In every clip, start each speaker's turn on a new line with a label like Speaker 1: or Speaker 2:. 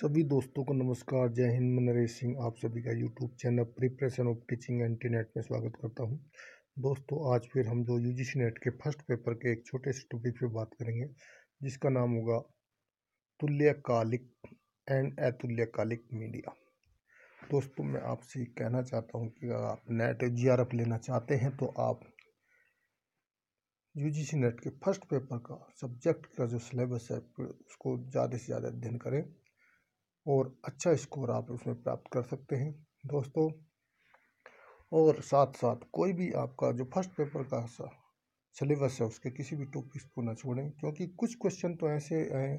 Speaker 1: सभी दोस्तों को नमस्कार जय हिंद मैं नरेश सिंह आप सभी का YouTube channel preparation of teaching and T net में स्वागत करता हूं दोस्तों आज फिर हम जो यू जी नेट के फर्स्ट पेपर के एक छोटे से टॉपिक पे बात करेंगे जिसका नाम होगा तुल्यकालिक एंड अतुल्यकालिक मीडिया दोस्तों मैं आपसे कहना चाहता हूँ कि अगर आप नेट जी आर एफ लेना चाहते हैं तो आप यू जी नेट के फर्स्ट पेपर का सब्जेक्ट का जो सिलेबस है उसको ज़्यादा से ज़्यादा अध्ययन करें और अच्छा स्कोर आप उसमें प्राप्त कर सकते हैं दोस्तों और साथ साथ कोई भी आपका जो फर्स्ट पेपर का सिलेबस है उसके किसी भी टॉपिक्स को ना छोड़ें क्योंकि कुछ क्वेश्चन तो ऐसे हैं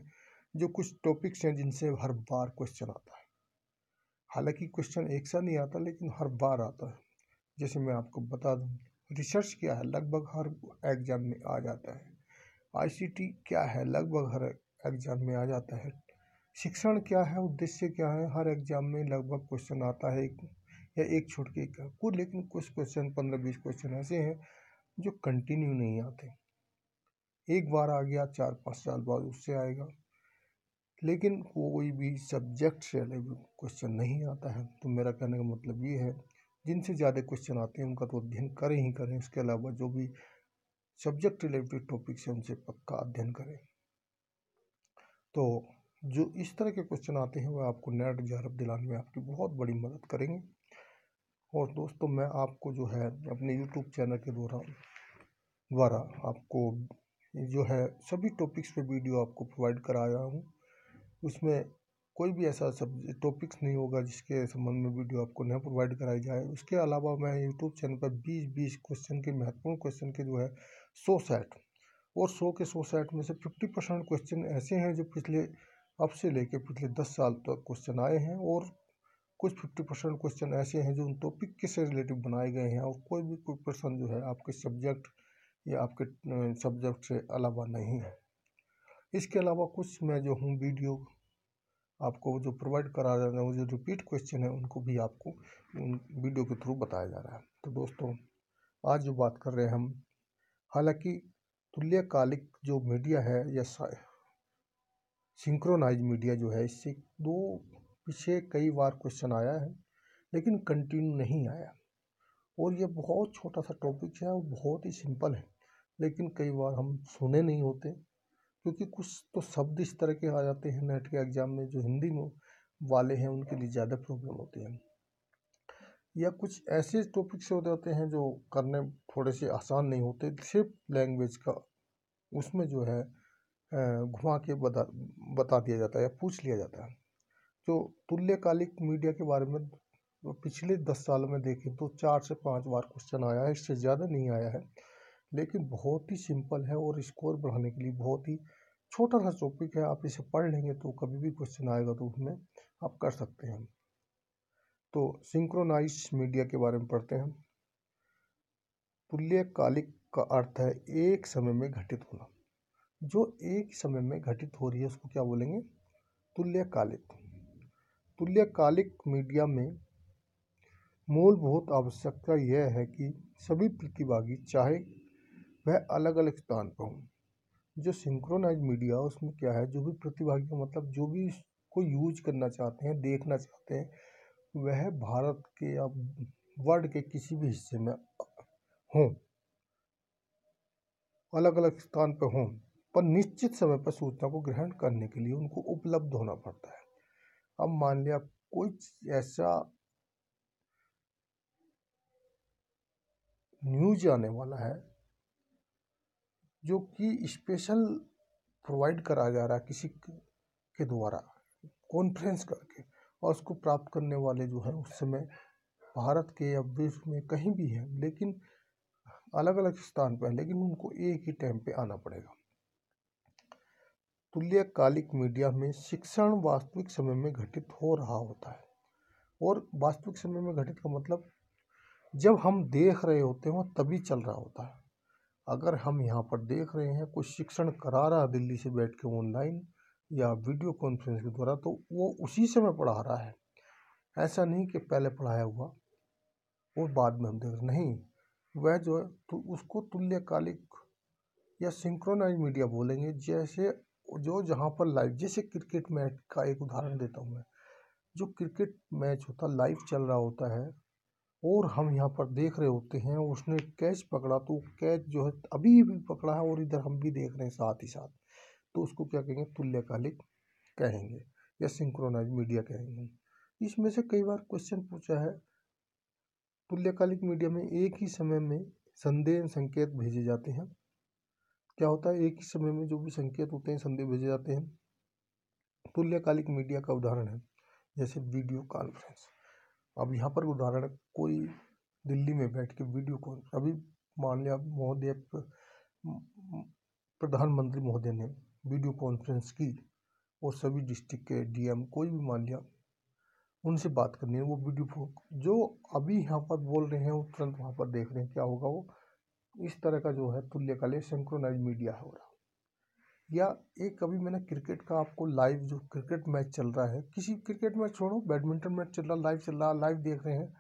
Speaker 1: जो कुछ टॉपिक्स हैं जिनसे हर बार क्वेश्चन आता है हालांकि क्वेश्चन एक सा नहीं आता लेकिन हर बार आता है जैसे मैं आपको बता दूं रिसर्च क्या है लगभग हर एग्ज़ाम में आ जाता है आईसीटी क्या है लगभग हर एग्ज़ाम में आ जाता है शिक्षण क्या है उद्देश्य क्या है हर एग्जाम में लगभग क्वेश्चन आता है एक या एक छोड़ के एक लेकिन कुछ क्वेश्चन पंद्रह बीस क्वेश्चन ऐसे हैं जो कंटिन्यू नहीं आते एक बार आ गया चार पाँच साल बाद उससे आएगा लेकिन कोई भी सब्जेक्ट से अलग क्वेश्चन नहीं आता है तो मेरा कहने का मतलब ये है जिनसे ज़्यादा क्वेश्चन आते हैं उनका तो अध्ययन करें ही करें इसके अलावा जो भी सब्जेक्ट रिलेटेड टॉपिक्स हैं उनसे पक्का अध्ययन करें तो जो इस तरह के क्वेश्चन आते हैं वह आपको नेट जारब दिलाने में आपकी बहुत बड़ी मदद करेंगे और दोस्तों मैं आपको जो है अपने यूट्यूब चैनल के द्वारा द्वारा आपको जो है सभी टॉपिक्स पे वीडियो आपको प्रोवाइड करा रहा हूँ उसमें कोई भी ऐसा सब टॉपिक्स नहीं होगा जिसके संबंध में वीडियो आपको न प्रोवाइड कराई जाए उसके अलावा मैं यूट्यूब चैनल पर बीस बीस क्वेश्चन के महत्वपूर्ण क्वेश्चन के जो है सौ सेट और सौ के सौ सेट में से फिफ्टी परसेंट क्वेश्चन ऐसे हैं जो पिछले अब से लेकर पिछले दस साल तक क्वेश्चन आए हैं और कुछ फिफ्टी परसेंट क्वेश्चन ऐसे हैं जो उन टॉपिक के से रिलेटिव बनाए गए हैं और कोई भी कोई प्रश्न जो है आपके सब्जेक्ट या आपके सब्जेक्ट से अलावा नहीं है इसके अलावा कुछ मैं जो हूँ वीडियो आपको जो प्रोवाइड करा रहा है जो रिपीट क्वेश्चन है उनको भी आपको उन वीडियो के थ्रू बताया जा रहा है तो दोस्तों आज जो बात कर रहे हैं हम हालांकि तुल्यकालिक जो मीडिया है या सिंक्रोनाइज मीडिया जो है इससे दो पीछे कई बार क्वेश्चन आया है लेकिन कंटिन्यू नहीं आया और ये बहुत छोटा सा टॉपिक है और बहुत ही सिंपल है लेकिन कई बार हम सुने नहीं होते क्योंकि कुछ तो शब्द इस तरह के आ जाते हैं नेट के एग्ज़ाम में जो हिंदी में वाले हैं उनके लिए ज़्यादा प्रॉब्लम होती है या कुछ ऐसे टॉपिक्स हो जाते हैं जो करने थोड़े से आसान नहीं होते सिर्फ लैंग्वेज का उसमें जो है घुमा के बता बता दिया जाता है या पूछ लिया जाता है तो तुल्यकालिक मीडिया के बारे में पिछले दस सालों में देखें तो चार से पाँच बार क्वेश्चन आया है इससे ज़्यादा नहीं आया है लेकिन बहुत ही सिंपल है और स्कोर बढ़ाने के लिए बहुत ही छोटा सा टॉपिक है आप इसे पढ़ लेंगे तो कभी भी क्वेश्चन आएगा तो उसमें आप कर सकते हैं तो सिंक्रोनाइज मीडिया के बारे में पढ़ते हैं तुल्यकालिक का अर्थ है एक समय में घटित होना जो एक समय में घटित हो रही है उसको क्या बोलेंगे तुल्यकालिक तुल्यकालिक मीडिया में मूलभूत आवश्यकता यह है कि सभी प्रतिभागी चाहे वह अलग अलग स्थान पर हों जो सिंक्रोनाइज मीडिया उसमें क्या है जो भी प्रतिभागी मतलब जो भी इसको यूज करना चाहते हैं देखना चाहते हैं वह भारत के या वर्ल्ड के किसी भी हिस्से में हों अलग अलग स्थान पर हों पर निश्चित समय पर सूचना को ग्रहण करने के लिए उनको उपलब्ध होना पड़ता है अब मान लिया कोई ऐसा न्यूज आने वाला है जो कि स्पेशल प्रोवाइड कराया जा रहा है किसी के द्वारा कॉन्फ्रेंस करके और उसको प्राप्त करने वाले जो हैं उस समय भारत के या विश्व में कहीं भी हैं लेकिन अलग अलग स्थान पर लेकिन उनको एक ही टाइम पे आना पड़ेगा तुल्यकालिक मीडिया में शिक्षण वास्तविक समय में घटित हो रहा होता है और वास्तविक समय में घटित का मतलब जब हम देख रहे होते हैं तभी चल रहा होता है अगर हम यहाँ पर देख रहे हैं कुछ शिक्षण करा रहा है दिल्ली से बैठ के ऑनलाइन या वीडियो कॉन्फ्रेंस के द्वारा तो वो उसी समय पढ़ा रहा है ऐसा नहीं कि पहले पढ़ाया हुआ और बाद में हम देख नहीं वह जो है तो उसको तुल्यकालिक या सिंक्रोनाइज मीडिया बोलेंगे जैसे जो जहाँ पर लाइव जैसे क्रिकेट मैच का एक उदाहरण देता हूँ मैं जो क्रिकेट मैच होता लाइव चल रहा होता है और हम यहाँ पर देख रहे होते हैं उसने कैच पकड़ा तो कैच जो है अभी भी पकड़ा है और इधर हम भी देख रहे हैं साथ ही साथ तो उसको क्या कहेंगे तुल्यकालिक कहेंगे या सिंक्रोनाइज मीडिया कहेंगे इसमें से कई बार क्वेश्चन पूछा है तुल्यकालिक मीडिया में एक ही समय में संदेह संकेत भेजे जाते हैं क्या होता है एक ही समय में जो भी संकेत होते हैं संदेश भेजे जाते हैं तुल्यकालिक मीडिया का उदाहरण है जैसे वीडियो कॉन्फ्रेंस अब यहाँ पर उदाहरण कोई दिल्ली में बैठ के वीडियो कॉल अभी मान लिया महोदय प्रधानमंत्री महोदय ने वीडियो कॉन्फ्रेंस की और सभी डिस्ट्रिक्ट के डीएम कोई भी मान लिया उनसे बात करनी है वो वीडियो जो अभी यहाँ पर बोल रहे हैं वो तुरंत वहाँ पर देख रहे हैं क्या होगा वो इस तरह का जो है तुल्यकालिक सिंक्रोनाइज मीडिया हो रहा या एक कभी मैंने क्रिकेट का आपको लाइव जो क्रिकेट मैच चल रहा है किसी क्रिकेट मैच छोड़ो बैडमिंटन मैच चल रहा लाइव चल रहा लाइव देख रहे हैं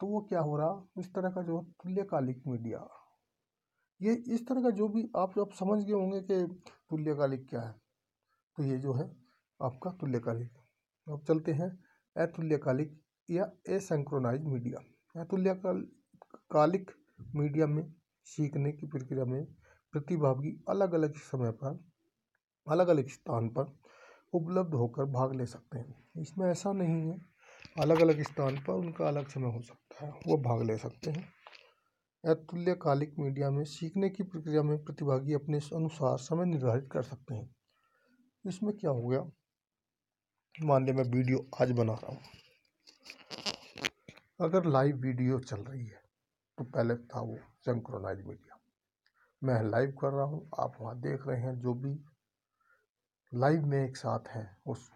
Speaker 1: तो वो क्या हो रहा इस तरह का जो है तुल्यकालिक मीडिया ये इस तरह का जो भी आप आप समझ गए होंगे कि तुल्यकालिक क्या है तो ये जो है आपका तुल्यकालिक अब चलते हैं अतुल्यकालिक या एसेंक्रोनाइज मीडिया अतुल्यकालिक मीडिया में सीखने की प्रक्रिया में प्रतिभा की अलग अलग समय पर अलग अलग स्थान पर उपलब्ध होकर भाग ले सकते हैं इसमें ऐसा नहीं है अलग अलग स्थान पर उनका अलग समय हो सकता है वो भाग ले सकते हैं अतुल्यकालिक मीडिया में सीखने की प्रक्रिया में प्रतिभागी अपने अनुसार समय निर्धारित कर सकते हैं इसमें क्या हो गया मान लिया मैं वीडियो आज बना रहा हूँ अगर लाइव वीडियो चल रही है तो पहले था वो सिंक्रोनाइज मीडिया मैं लाइव कर रहा हूँ आप वहाँ देख रहे हैं जो भी लाइव में एक साथ हैं उस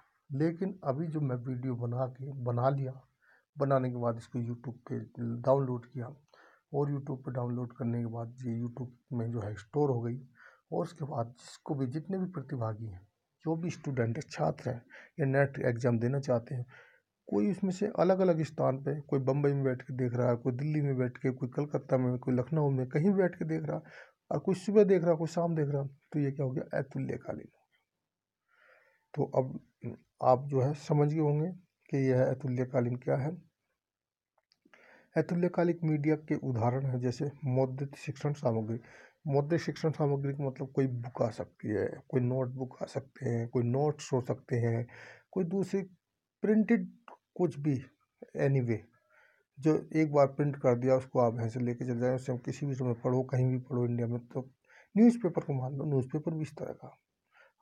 Speaker 1: लेकिन अभी जो मैं वीडियो बना के बना लिया बनाने के बाद इसको यूट्यूब पे डाउनलोड किया और यूट्यूब पे डाउनलोड करने के बाद ये यूट्यूब में जो है स्टोर हो गई और उसके बाद जिसको भी जितने भी प्रतिभागी हैं जो भी स्टूडेंट छात्र हैं या नेट एग्ज़ाम देना चाहते हैं कोई उसमें से अलग अलग स्थान पे कोई बम्बई में बैठ के देख रहा है कोई दिल्ली में बैठ के कोई कलकत्ता में कोई लखनऊ में कहीं बैठ के देख रहा और कोई सुबह देख रहा कोई शाम देख रहा तो ये क्या हो गया अतुल्यकालीन तो अब आप जो है समझ गए होंगे कि यह अतुल्यकालीन क्या है अतुल्यकालिक मीडिया के उदाहरण हैं जैसे मौद्रिक शिक्षण सामग्री मौद्रिक शिक्षण सामग्री का मतलब कोई बुक आ सकती है कोई नोटबुक आ सकते हैं कोई नोट्स हो सकते हैं कोई दूसरी प्रिंटेड कुछ भी एनी वे जो एक बार प्रिंट कर दिया उसको आप यहाँ से लेके चले जाए उससे हम किसी भी समय पढ़ो कहीं भी पढ़ो इंडिया में तो न्यूज़पेपर को मान लो न्यूज़पेपर भी इस तरह का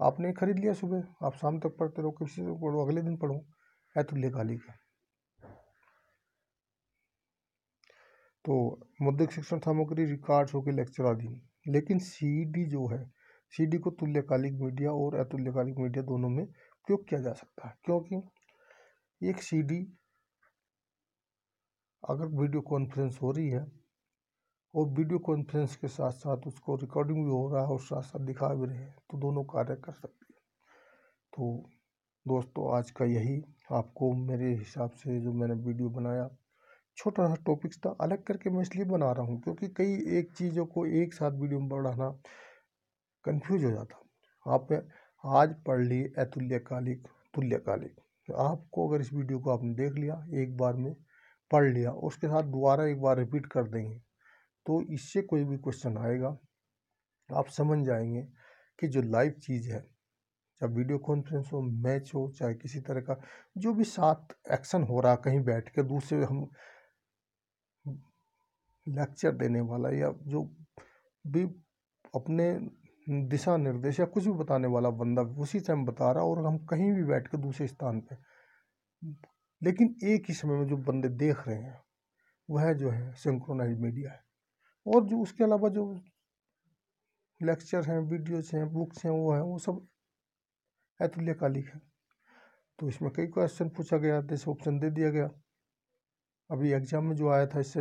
Speaker 1: आपने खरीद लिया सुबह आप शाम तक पढ़ते रहो किसी से पढ़ो अगले दिन पढ़ो ऐतुल्ले तो खाली का तो मौद्रिक शिक्षण सामग्री रिकॉर्ड शो लेक्चर आदि लेकिन सीडी जो है सीडी को तुल्यकालिक मीडिया और अतुल्यकालिक मीडिया दोनों में प्रयोग किया जा सकता है क्योंकि एक सीडी अगर वीडियो कॉन्फ्रेंस हो रही है और वीडियो कॉन्फ्रेंस के साथ साथ उसको रिकॉर्डिंग भी हो रहा है और साथ साथ दिखा भी रहे हैं तो दोनों कार्य कर सकते हैं तो दोस्तों आज का यही आपको मेरे हिसाब से जो मैंने वीडियो बनाया छोटा सा टॉपिक्स था अलग करके मैं इसलिए बना रहा हूँ क्योंकि कई एक चीज़ों को एक साथ वीडियो में बढ़ाना कन्फ्यूज हो जाता आप आज पढ़ ली अतुल्यकालिक तुल्यकालिक आपको अगर इस वीडियो को आपने देख लिया एक बार में पढ़ लिया उसके साथ दोबारा एक बार रिपीट कर देंगे तो इससे कोई भी क्वेश्चन आएगा आप समझ जाएंगे कि जो लाइव चीज़ है चाहे वीडियो कॉन्फ्रेंस हो मैच हो चाहे किसी तरह का जो भी साथ एक्शन हो रहा कहीं बैठ के दूसरे हम लेक्चर देने वाला या जो भी अपने दिशा निर्देश या कुछ भी बताने वाला बंदा उसी टाइम बता रहा और हम कहीं भी बैठ कर दूसरे स्थान पर लेकिन एक ही समय में जो बंदे देख रहे हैं वह जो है सिंक्रोनाइज मीडिया है और जो उसके अलावा जो लेक्चर हैं वीडियोस हैं बुक्स हैं वो हैं वो सब अतुल्यकालिक है तो इसमें कई क्वेश्चन पूछा गया जैसे ऑप्शन दे दिया गया अभी एग्ज़ाम में जो आया था इससे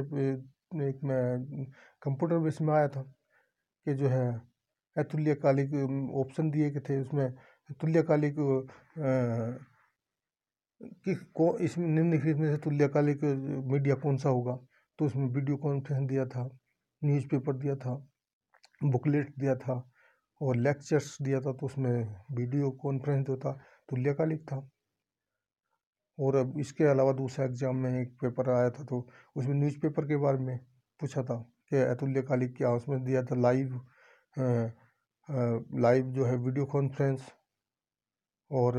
Speaker 1: एक मैं कंप्यूटर बेस में आया था कि जो है अतुल्यकालिक ऑप्शन दिए गए थे उसमें तुल्यकालिक कि को इसमें निम्नलिखित में से तुल्यकालिक मीडिया कौन सा होगा तो उसमें वीडियो कॉन्फ्रेंस दिया था न्यूज़पेपर दिया था बुकलेट दिया था और लेक्चर्स दिया था तो उसमें वीडियो कॉन्फ्रेंस जो था तुल्यकालिक था और अब इसके अलावा दूसरा एग्ज़ाम में एक पेपर आया था तो उसमें न्यूज़पेपर के बारे में पूछा था कि अतुल्यकालिक क्या उसमें दिया था लाइव लाइव जो है वीडियो कॉन्फ्रेंस और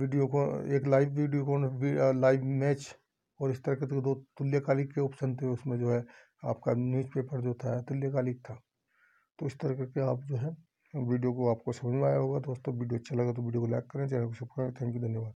Speaker 1: वीडियो को एक लाइव वीडियो को लाइव मैच और इस तरह के तो दो तुल्यकालिक के ऑप्शन थे उसमें जो है आपका न्यूज़पेपर जो था तुल्यकालिक था तो इस तरह के आप जो है वीडियो को आपको समझ में आया होगा दोस्तों वीडियो अच्छा लगा तो वीडियो को लाइक करें चैनल को सब्सक्राइब थैंक यू धन्यवाद